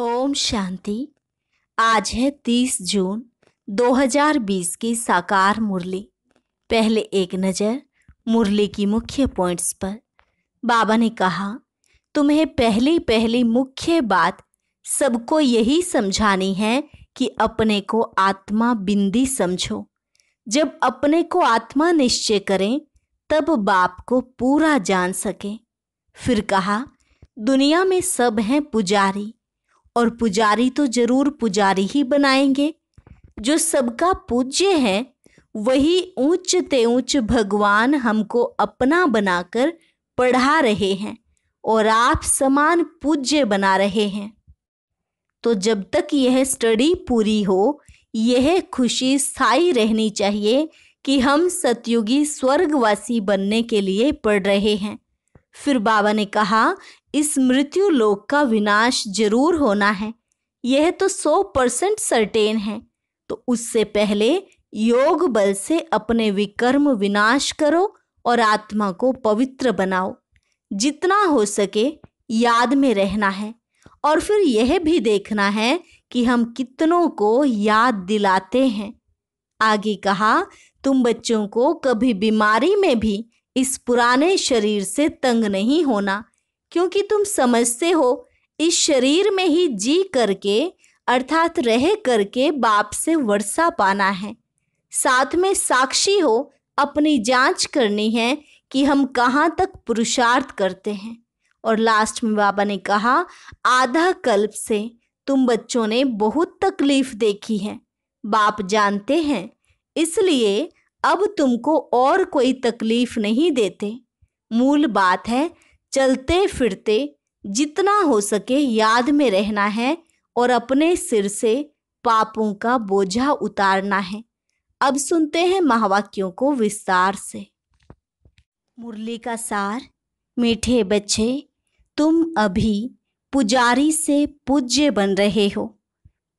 ओम शांति आज है तीस जून 2020 की साकार मुरली पहले एक नज़र मुरली की मुख्य पॉइंट्स पर बाबा ने कहा तुम्हें पहली पहली मुख्य बात सबको यही समझानी है कि अपने को आत्मा बिंदी समझो जब अपने को आत्मा निश्चय करें तब बाप को पूरा जान सके फिर कहा दुनिया में सब हैं पुजारी और पुजारी तो जरूर पुजारी ही बनाएंगे जो सबका पूज्य है वही ऊंचते ऊंच भगवान हमको अपना बनाकर पढ़ा रहे हैं और आप समान पूज्य बना रहे हैं तो जब तक यह स्टडी पूरी हो यह खुशी स्थायी रहनी चाहिए कि हम सतयुगी स्वर्गवासी बनने के लिए पढ़ रहे हैं फिर बाबा ने कहा इस मृत्यु लोक का विनाश जरूर होना है यह तो सौ परसेंट सर्टेन है तो उससे पहले योग बल से अपने विकर्म विनाश करो और आत्मा को पवित्र बनाओ जितना हो सके याद में रहना है और फिर यह भी देखना है कि हम कितनों को याद दिलाते हैं आगे कहा तुम बच्चों को कभी बीमारी में भी इस पुराने शरीर से तंग नहीं होना क्योंकि तुम समझते हो इस शरीर में ही जी करके अर्थात रह करके बाप से वर्षा पाना है साथ में साक्षी हो अपनी जांच करनी है कि हम कहाँ तक पुरुषार्थ करते हैं और लास्ट में बाबा ने कहा आधा कल्प से तुम बच्चों ने बहुत तकलीफ देखी है बाप जानते हैं इसलिए अब तुमको और कोई तकलीफ नहीं देते मूल बात है चलते फिरते जितना हो सके याद में रहना है और अपने सिर से पापों का बोझा उतारना है अब सुनते हैं महावाक्यों को विस्तार से मुरली का सार मीठे बच्चे तुम अभी पुजारी से पूज्य बन रहे हो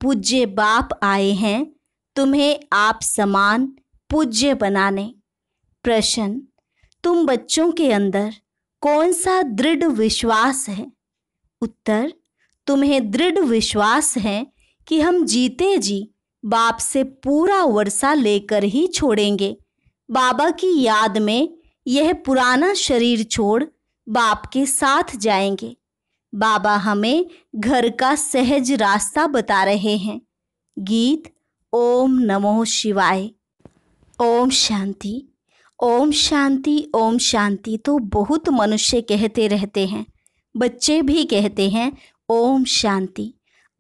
पूज्य बाप आए हैं तुम्हें आप समान पूज्य बनाने प्रश्न तुम बच्चों के अंदर कौन सा दृढ़ विश्वास है उत्तर तुम्हें दृढ़ विश्वास है कि हम जीते जी बाप से पूरा वर्षा लेकर ही छोड़ेंगे बाबा की याद में यह पुराना शरीर छोड़ बाप के साथ जाएंगे बाबा हमें घर का सहज रास्ता बता रहे हैं गीत ओम नमो शिवाय ओम शांति ओम शांति ओम शांति तो बहुत मनुष्य कहते रहते हैं बच्चे भी कहते हैं ओम शांति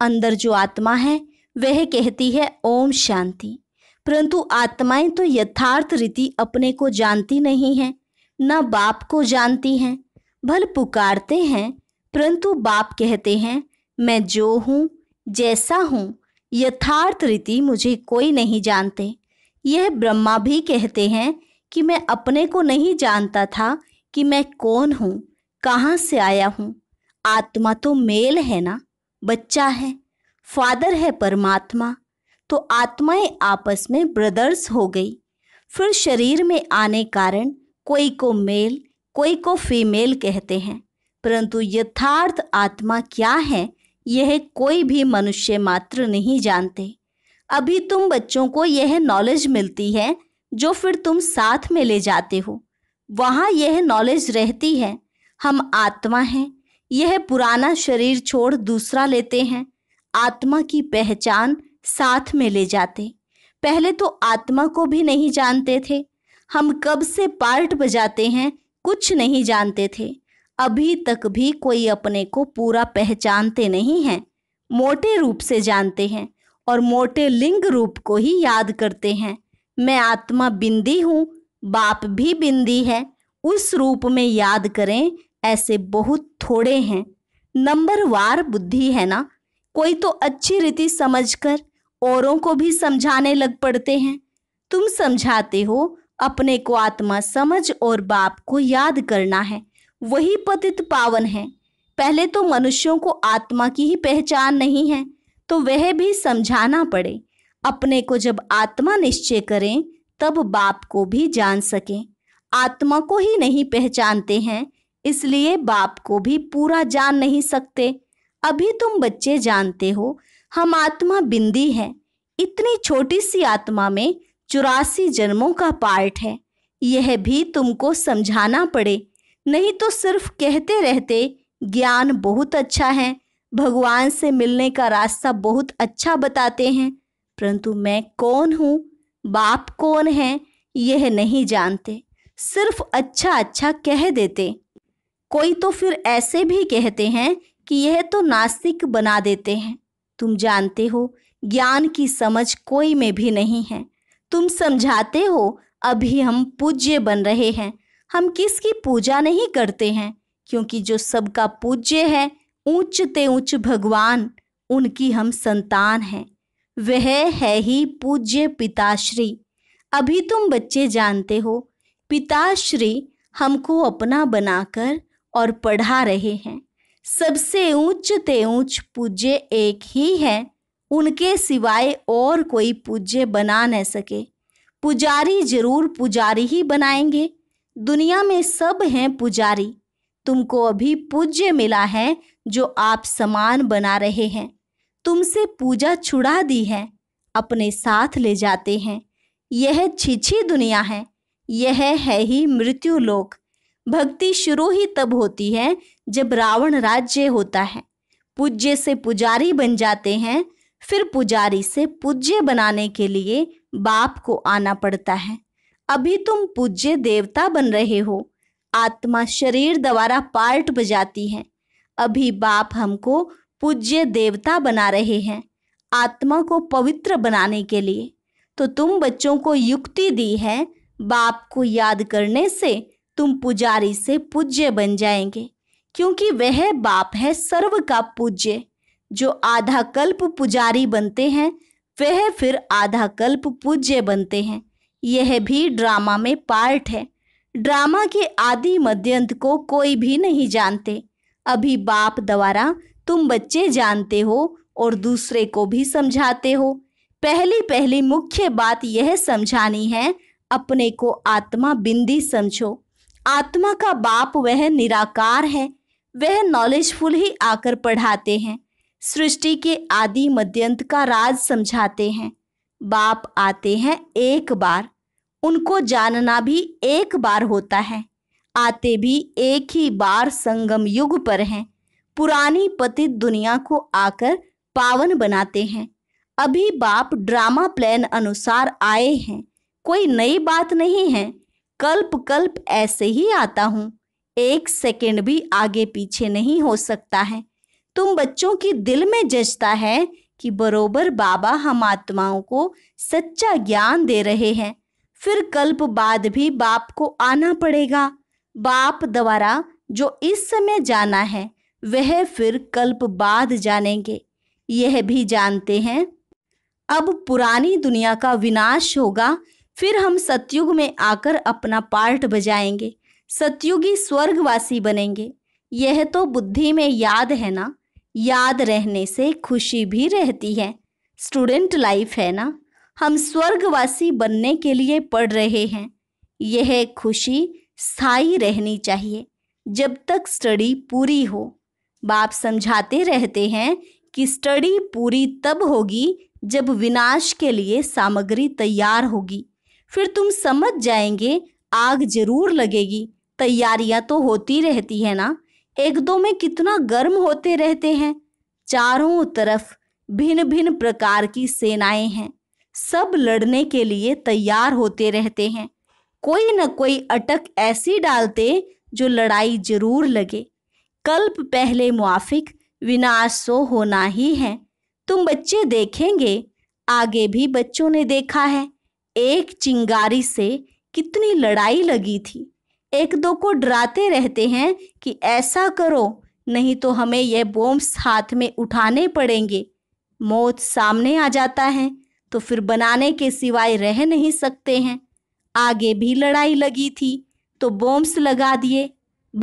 अंदर जो आत्मा है वह कहती है ओम शांति परंतु आत्माएं तो यथार्थ रीति अपने को जानती नहीं हैं न बाप को जानती हैं भल पुकारते हैं परंतु बाप कहते हैं मैं जो हूँ जैसा हूँ यथार्थ रीति मुझे कोई नहीं जानते यह ब्रह्मा भी कहते हैं कि मैं अपने को नहीं जानता था कि मैं कौन हूँ कहाँ से आया हूँ आत्मा तो मेल है ना बच्चा है फादर है परमात्मा तो आत्माएं आपस में ब्रदर्स हो गई फिर शरीर में आने कारण कोई को मेल कोई को फीमेल कहते हैं परंतु यथार्थ आत्मा क्या है यह कोई भी मनुष्य मात्र नहीं जानते अभी तुम बच्चों को यह नॉलेज मिलती है जो फिर तुम साथ में ले जाते हो वहाँ यह नॉलेज रहती है हम आत्मा हैं यह पुराना शरीर छोड़ दूसरा लेते हैं आत्मा की पहचान साथ में ले जाते पहले तो आत्मा को भी नहीं जानते थे हम कब से पार्ट बजाते हैं कुछ नहीं जानते थे अभी तक भी कोई अपने को पूरा पहचानते नहीं हैं मोटे रूप से जानते हैं और मोटे लिंग रूप को ही याद करते हैं मैं आत्मा बिंदी हूँ बाप भी बिंदी है उस रूप में याद करें ऐसे बहुत थोड़े हैं नंबर वार बुद्धि है ना कोई तो अच्छी रीति समझकर औरों को भी समझाने लग पड़ते हैं तुम समझाते हो अपने को आत्मा समझ और बाप को याद करना है वही पतित पावन है पहले तो मनुष्यों को आत्मा की ही पहचान नहीं है तो वह भी समझाना पड़े अपने को जब आत्मा निश्चय करें तब बाप को भी जान सकें आत्मा को ही नहीं पहचानते हैं इसलिए बाप को भी पूरा जान नहीं सकते अभी तुम बच्चे जानते हो हम आत्मा बिंदी हैं इतनी छोटी सी आत्मा में चौरासी जन्मों का पार्ट है यह भी तुमको समझाना पड़े नहीं तो सिर्फ कहते रहते ज्ञान बहुत अच्छा है भगवान से मिलने का रास्ता बहुत अच्छा बताते हैं परंतु मैं कौन हूँ बाप कौन है यह नहीं जानते सिर्फ अच्छा अच्छा कह देते कोई तो फिर ऐसे भी कहते हैं कि यह तो नास्तिक बना देते हैं तुम जानते हो ज्ञान की समझ कोई में भी नहीं है तुम समझाते हो अभी हम पूज्य बन रहे हैं हम किसकी पूजा नहीं करते हैं क्योंकि जो सबका पूज्य है ऊंच ते ऊंच भगवान उनकी हम संतान हैं वह है ही पूज्य पिताश्री अभी तुम बच्चे जानते हो पिताश्री हमको अपना बनाकर और पढ़ा रहे हैं सबसे ऊंच ते ऊंच पूज्य एक ही है उनके सिवाय और कोई पूज्य बना न सके पुजारी जरूर पुजारी ही बनाएंगे दुनिया में सब हैं पुजारी तुमको अभी पूज्य मिला है जो आप समान बना रहे हैं तुमसे पूजा छुड़ा दी है अपने साथ ले जाते हैं यह छिछी दुनिया है यह है ही मृत्यु लोक भक्ति शुरू ही तब होती है जब रावण राज्य होता है पूज्य से पुजारी बन जाते हैं फिर पुजारी से पूज्य बनाने के लिए बाप को आना पड़ता है अभी तुम पूज्य देवता बन रहे हो आत्मा शरीर द्वारा पार्ट बजाती है अभी बाप हमको पूज्य देवता बना रहे हैं आत्मा को पवित्र बनाने के लिए तो तुम बच्चों को युक्ति दी है बाप को याद करने से तुम पुजारी से पूज्य बन जाएंगे क्योंकि वह बाप है सर्व का पूज्य जो आधा कल्प पुजारी बनते हैं वह फिर आधा कल्प पूज्य बनते हैं यह भी ड्रामा में पार्ट है ड्रामा के आदि मध्यंत को कोई भी नहीं जानते अभी बाप द्वारा तुम बच्चे जानते हो और दूसरे को भी समझाते हो पहली पहली मुख्य बात यह समझानी है अपने को आत्मा बिंदी समझो आत्मा का बाप वह निराकार है वह नॉलेजफुल ही आकर पढ़ाते हैं सृष्टि के आदि मध्यंत का राज समझाते हैं बाप आते हैं एक बार उनको जानना भी एक बार होता है आते भी एक ही बार संगम युग पर हैं पुरानी पतित दुनिया को आकर पावन बनाते हैं अभी बाप ड्रामा प्लान अनुसार आए हैं कोई नई बात नहीं है कल्प कल्प ऐसे ही आता हूँ एक सेकंड भी आगे पीछे नहीं हो सकता है तुम बच्चों की दिल में जजता है कि बरोबर बाबा हम आत्माओं को सच्चा ज्ञान दे रहे हैं फिर कल्प बाद भी बाप को आना पड़ेगा बाप द्वारा जो इस समय जाना है वह फिर कल्प बाद जानेंगे यह भी जानते हैं अब पुरानी दुनिया का विनाश होगा फिर हम सतयुग में आकर अपना पार्ट बजाएंगे सतयुगी स्वर्गवासी बनेंगे यह तो बुद्धि में याद है ना याद रहने से खुशी भी रहती है स्टूडेंट लाइफ है ना हम स्वर्गवासी बनने के लिए पढ़ रहे हैं यह खुशी स्थायी रहनी चाहिए जब तक स्टडी पूरी हो बाप समझाते रहते हैं कि स्टडी पूरी तब होगी जब विनाश के लिए सामग्री तैयार होगी फिर तुम समझ जाएंगे आग जरूर लगेगी तैयारियां तो होती रहती है ना एक दो में कितना गर्म होते रहते हैं चारों तरफ भिन्न भिन्न प्रकार की सेनाएं हैं सब लड़ने के लिए तैयार होते रहते हैं कोई न कोई अटक ऐसी डालते जो लड़ाई जरूर लगे कल्प पहले मुआफिक विनाश सो होना ही है तुम बच्चे देखेंगे आगे भी बच्चों ने देखा है एक चिंगारी से कितनी लड़ाई लगी थी एक दो को डराते रहते हैं कि ऐसा करो नहीं तो हमें यह बॉम्ब्स हाथ में उठाने पड़ेंगे मौत सामने आ जाता है तो फिर बनाने के सिवाय रह नहीं सकते हैं आगे भी लड़ाई लगी थी तो बॉम्ब्स लगा दिए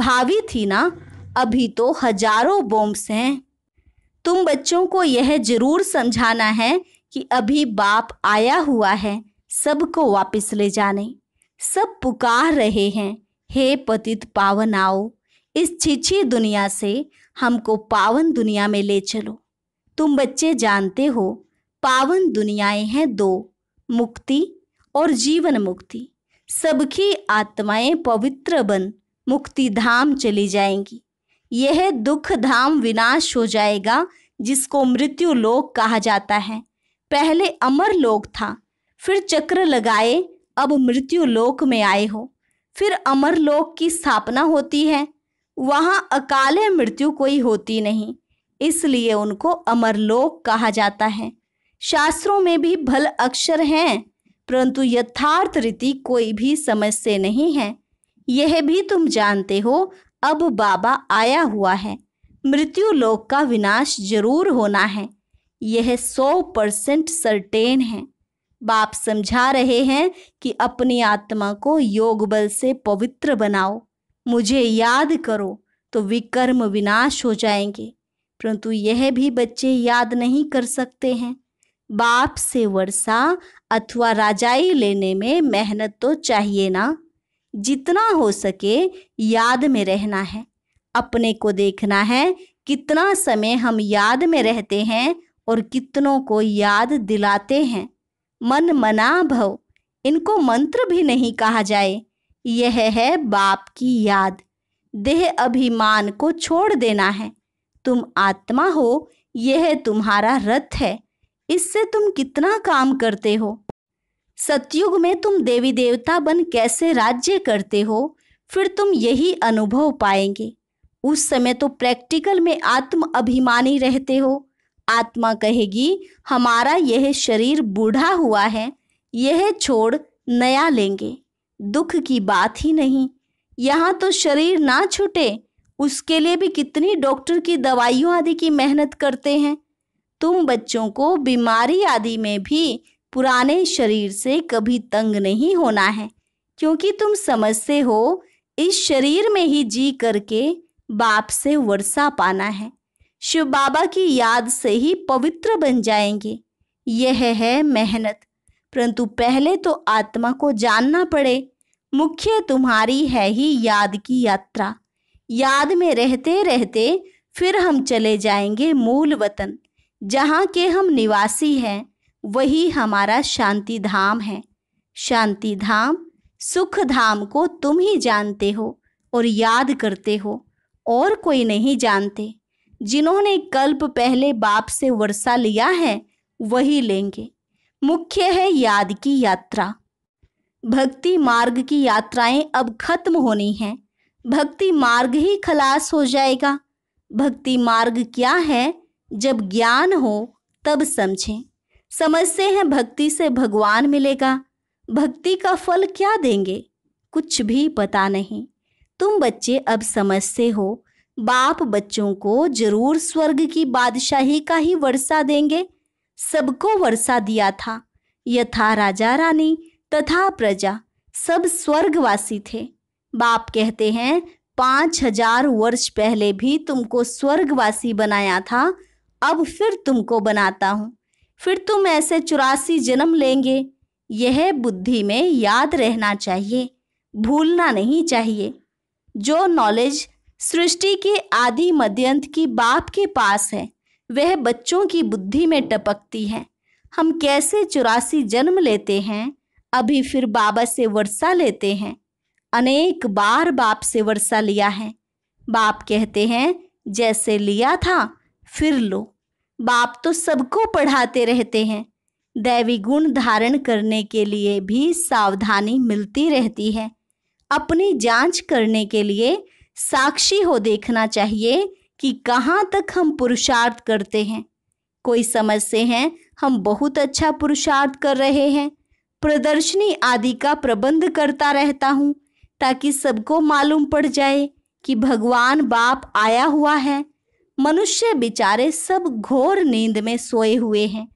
भावी थी ना अभी तो हजारों बॉम्ब्स हैं तुम बच्चों को यह जरूर समझाना है कि अभी बाप आया हुआ है सबको वापस ले जाने सब पुकार रहे हैं हे पतित पावन आओ इस छिछी दुनिया से हमको पावन दुनिया में ले चलो तुम बच्चे जानते हो पावन दुनियाएं हैं दो मुक्ति और जीवन मुक्ति सबकी आत्माएं पवित्र बन मुक्ति धाम चली जाएंगी यह दुख धाम विनाश हो जाएगा जिसको मृत्यु लोक कहा जाता है पहले अमर लोक था फिर चक्र लगाए अब मृत्यु लोक में आए हो फिर अमर लोक की स्थापना होती है वहाँ अकाले मृत्यु कोई होती नहीं इसलिए उनको अमरलोक कहा जाता है शास्त्रों में भी भल अक्षर हैं परंतु यथार्थ रीति कोई भी समझ से नहीं है यह भी तुम जानते हो अब बाबा आया हुआ है मृत्यु लोक का विनाश जरूर होना है यह सौ परसेंट सर्टेन है बाप समझा रहे हैं कि अपनी आत्मा को योग बल से पवित्र बनाओ मुझे याद करो तो विकर्म विनाश हो जाएंगे परंतु यह भी बच्चे याद नहीं कर सकते हैं बाप से वर्षा अथवा राजाई लेने में मेहनत तो चाहिए ना जितना हो सके याद में रहना है अपने को देखना है कितना समय हम याद में रहते हैं और कितनों को याद दिलाते हैं मन मना भव इनको मंत्र भी नहीं कहा जाए यह है बाप की याद देह अभिमान को छोड़ देना है तुम आत्मा हो यह तुम्हारा रथ है इससे तुम कितना काम करते हो सतयुग में तुम देवी देवता बन कैसे राज्य करते हो फिर तुम यही अनुभव पाएंगे उस समय तो प्रैक्टिकल में आत्म अभिमानी रहते हो आत्मा कहेगी हमारा यह शरीर बूढ़ा हुआ है यह छोड़ नया लेंगे दुख की बात ही नहीं यहाँ तो शरीर ना छूटे उसके लिए भी कितनी डॉक्टर की दवाइयों आदि की मेहनत करते हैं तुम बच्चों को बीमारी आदि में भी पुराने शरीर से कभी तंग नहीं होना है क्योंकि तुम समझते हो इस शरीर में ही जी करके बाप से वर्षा पाना है शिव बाबा की याद से ही पवित्र बन जाएंगे यह है मेहनत परंतु पहले तो आत्मा को जानना पड़े मुख्य तुम्हारी है ही याद की यात्रा याद में रहते रहते फिर हम चले जाएंगे मूल वतन जहाँ के हम निवासी हैं वही हमारा शांति धाम है शांति धाम सुख धाम को तुम ही जानते हो और याद करते हो और कोई नहीं जानते जिन्होंने कल्प पहले बाप से वर्षा लिया है वही लेंगे मुख्य है याद की यात्रा भक्ति मार्ग की यात्राएं अब खत्म होनी हैं भक्ति मार्ग ही खलास हो जाएगा भक्ति मार्ग क्या है जब ज्ञान हो तब समझें समझते हैं भक्ति से भगवान मिलेगा भक्ति का फल क्या देंगे कुछ भी पता नहीं तुम बच्चे अब समझते हो बाप बच्चों को जरूर स्वर्ग की बादशाही का ही वर्षा देंगे सबको वर्षा दिया था यथा राजा रानी तथा प्रजा सब स्वर्गवासी थे बाप कहते हैं पाँच हजार वर्ष पहले भी तुमको स्वर्गवासी बनाया था अब फिर तुमको बनाता हूँ फिर तुम ऐसे चौरासी जन्म लेंगे यह बुद्धि में याद रहना चाहिए भूलना नहीं चाहिए जो नॉलेज सृष्टि के आदि मध्यंत की बाप के पास है वह बच्चों की बुद्धि में टपकती है हम कैसे चौरासी जन्म लेते हैं अभी फिर बाबा से वर्षा लेते हैं अनेक बार बाप से वर्षा लिया है बाप कहते हैं जैसे लिया था फिर लो बाप तो सबको पढ़ाते रहते हैं दैवी गुण धारण करने के लिए भी सावधानी मिलती रहती है अपनी जांच करने के लिए साक्षी हो देखना चाहिए कि कहाँ तक हम पुरुषार्थ करते हैं कोई समझते हैं हम बहुत अच्छा पुरुषार्थ कर रहे हैं प्रदर्शनी आदि का प्रबंध करता रहता हूँ ताकि सबको मालूम पड़ जाए कि भगवान बाप आया हुआ है मनुष्य बिचारे सब घोर नींद में सोए हुए हैं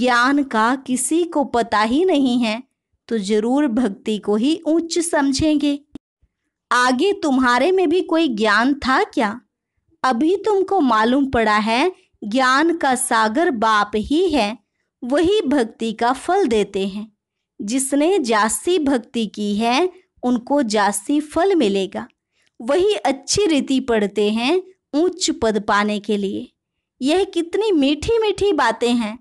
ज्ञान का किसी को पता ही नहीं है तो जरूर भक्ति को ही उच्च समझेंगे आगे तुम्हारे में भी कोई ज्ञान था क्या अभी तुमको मालूम पड़ा है ज्ञान का सागर बाप ही है वही भक्ति का फल देते हैं जिसने जासी भक्ति की है उनको जासी फल मिलेगा वही अच्छी रीति पढ़ते हैं उच्च पद पाने के लिए यह कितनी मीठी मीठी बातें हैं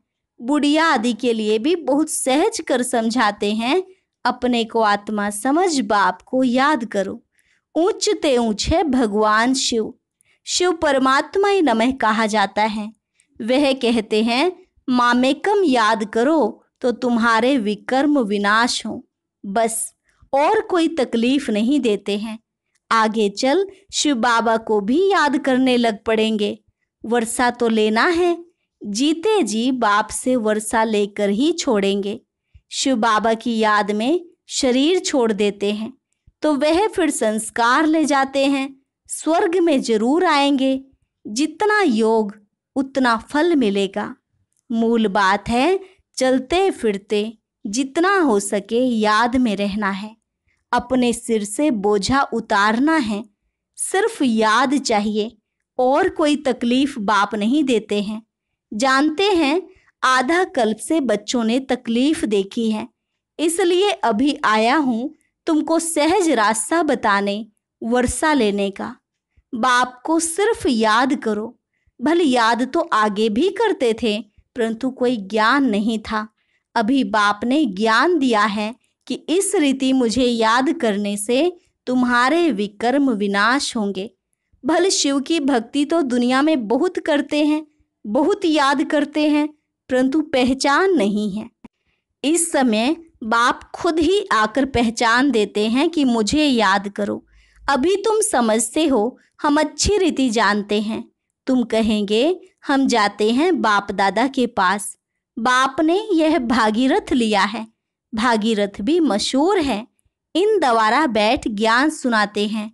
बुढ़िया आदि के लिए भी बहुत सहज कर समझाते हैं अपने को आत्मा समझ बाप को याद करो ऊंच ते भगवान शिव शिव परमात्मा ही नमः कहा जाता है वह कहते हैं मामेकम याद करो तो तुम्हारे विकर्म विनाश हो बस और कोई तकलीफ नहीं देते हैं आगे चल शिव बाबा को भी याद करने लग पड़ेंगे वर्षा तो लेना है जीते जी बाप से वर्षा लेकर ही छोड़ेंगे शिव बाबा की याद में शरीर छोड़ देते हैं तो वह फिर संस्कार ले जाते हैं स्वर्ग में जरूर आएंगे जितना योग उतना फल मिलेगा मूल बात है चलते फिरते जितना हो सके याद में रहना है अपने सिर से बोझा उतारना है सिर्फ याद चाहिए और कोई तकलीफ बाप नहीं देते हैं जानते हैं आधा कल्प से बच्चों ने तकलीफ देखी है इसलिए अभी आया हूँ तुमको सहज रास्ता बताने वर्षा लेने का बाप को सिर्फ याद करो भले याद तो आगे भी करते थे परंतु कोई ज्ञान नहीं था अभी बाप ने ज्ञान दिया है कि इस रीति मुझे याद करने से तुम्हारे विकर्म विनाश होंगे भले शिव की भक्ति तो दुनिया में बहुत करते हैं बहुत याद करते हैं परंतु पहचान नहीं है इस समय बाप खुद ही आकर पहचान देते हैं कि मुझे याद करो अभी तुम समझते हो हम अच्छी रीति जानते हैं तुम कहेंगे हम जाते हैं बाप दादा के पास बाप ने यह भागीरथ लिया है भागीरथ भी मशहूर हैं इन द्वारा बैठ ज्ञान सुनाते हैं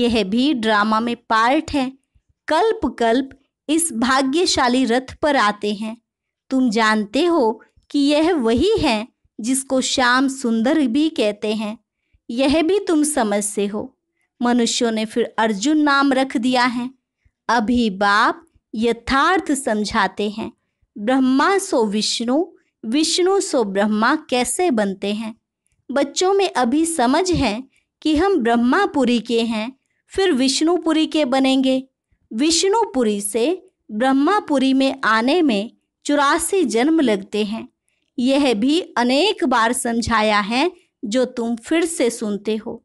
यह भी ड्रामा में पार्ट है कल्प कल्प इस भाग्यशाली रथ पर आते हैं तुम जानते हो कि यह वही है जिसको श्याम सुंदर भी कहते हैं यह भी तुम समझते हो मनुष्यों ने फिर अर्जुन नाम रख दिया है अभी बाप यथार्थ समझाते हैं ब्रह्मा सो विष्णु विष्णु सो ब्रह्मा कैसे बनते हैं बच्चों में अभी समझ है कि हम ब्रह्मापुरी के हैं फिर विष्णुपुरी के बनेंगे विष्णुपुरी से ब्रह्मापुरी में आने में चौरासी जन्म लगते हैं यह भी अनेक बार समझाया है जो तुम फिर से सुनते हो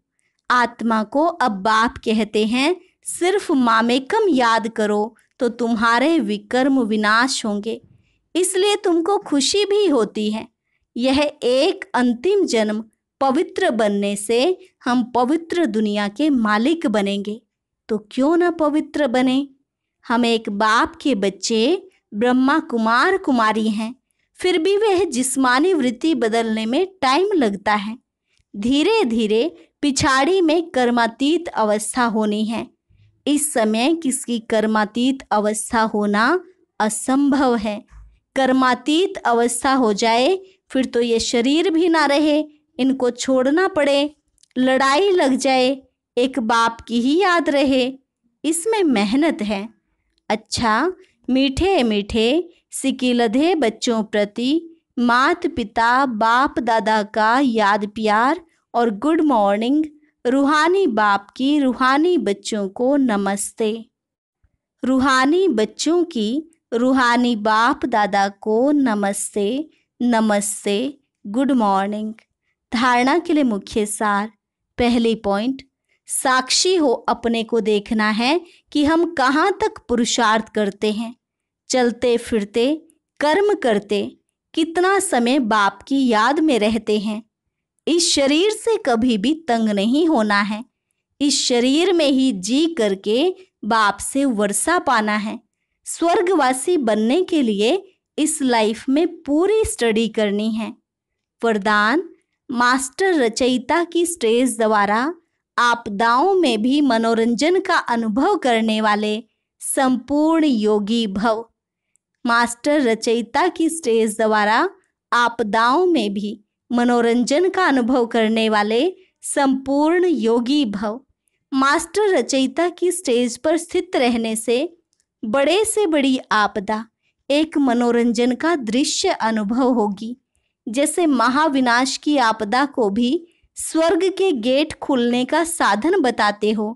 आत्मा को अब बाप कहते हैं सिर्फ मामेकम याद करो तो तुम्हारे विकर्म विनाश होंगे इसलिए तुमको खुशी भी होती है यह एक अंतिम जन्म पवित्र बनने से हम पवित्र दुनिया के मालिक बनेंगे तो क्यों ना पवित्र बने हम एक बाप के बच्चे ब्रह्मा कुमार कुमारी हैं फिर भी वह जिस्मानी वृत्ति बदलने में टाइम लगता है धीरे धीरे पिछाड़ी में कर्मातीत अवस्था होनी है इस समय किसकी कर्मातीत अवस्था होना असंभव है कर्मातीत अवस्था हो जाए फिर तो ये शरीर भी ना रहे इनको छोड़ना पड़े लड़ाई लग जाए एक बाप की ही याद रहे इसमें मेहनत है अच्छा मीठे मीठे सिकिलधे बच्चों प्रति मात पिता बाप दादा का याद प्यार और गुड मॉर्निंग रूहानी बाप की रूहानी बच्चों को नमस्ते रूहानी बच्चों की रूहानी बाप दादा को नमस्ते नमस्ते गुड मॉर्निंग धारणा के लिए मुख्य सार पहली पॉइंट साक्षी हो अपने को देखना है कि हम कहाँ तक पुरुषार्थ करते हैं चलते फिरते कर्म करते कितना समय बाप की याद में रहते हैं इस शरीर से कभी भी तंग नहीं होना है इस शरीर में ही जी करके बाप से वर्षा पाना है स्वर्गवासी बनने के लिए इस लाइफ में पूरी स्टडी करनी है वरदान मास्टर रचयिता की स्टेज द्वारा आपदाओं में भी मनोरंजन का अनुभव करने वाले संपूर्ण योगी भव मास्टर रचयिता की स्टेज द्वारा आपदाओं में भी मनोरंजन का अनुभव करने वाले संपूर्ण योगी भव मास्टर रचयिता की स्टेज पर स्थित रहने से बड़े से बड़ी आपदा एक मनोरंजन का दृश्य अनुभव होगी जैसे महाविनाश की आपदा को भी स्वर्ग के गेट खुलने का साधन बताते हो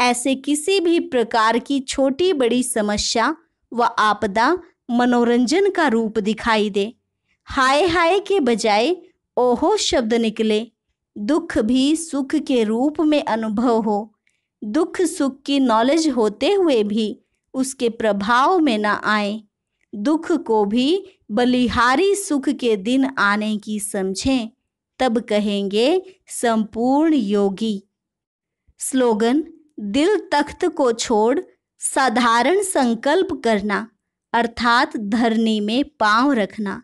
ऐसे किसी भी प्रकार की छोटी बड़ी समस्या व आपदा मनोरंजन का रूप दिखाई दे हाय हाय के बजाय ओहो शब्द निकले दुख भी सुख के रूप में अनुभव हो दुख सुख की नॉलेज होते हुए भी उसके प्रभाव में न आए दुख को भी बलिहारी सुख के दिन आने की समझें तब कहेंगे संपूर्ण योगी स्लोगन दिल तख्त को छोड़ साधारण संकल्प करना अर्थात धरनी में पांव रखना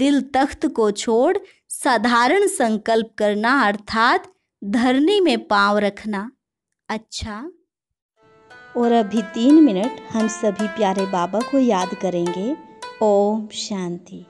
दिल तख्त को छोड़ साधारण संकल्प करना अर्थात धरनी में पांव रखना अच्छा और अभी तीन मिनट हम सभी प्यारे बाबा को याद करेंगे ओम शांति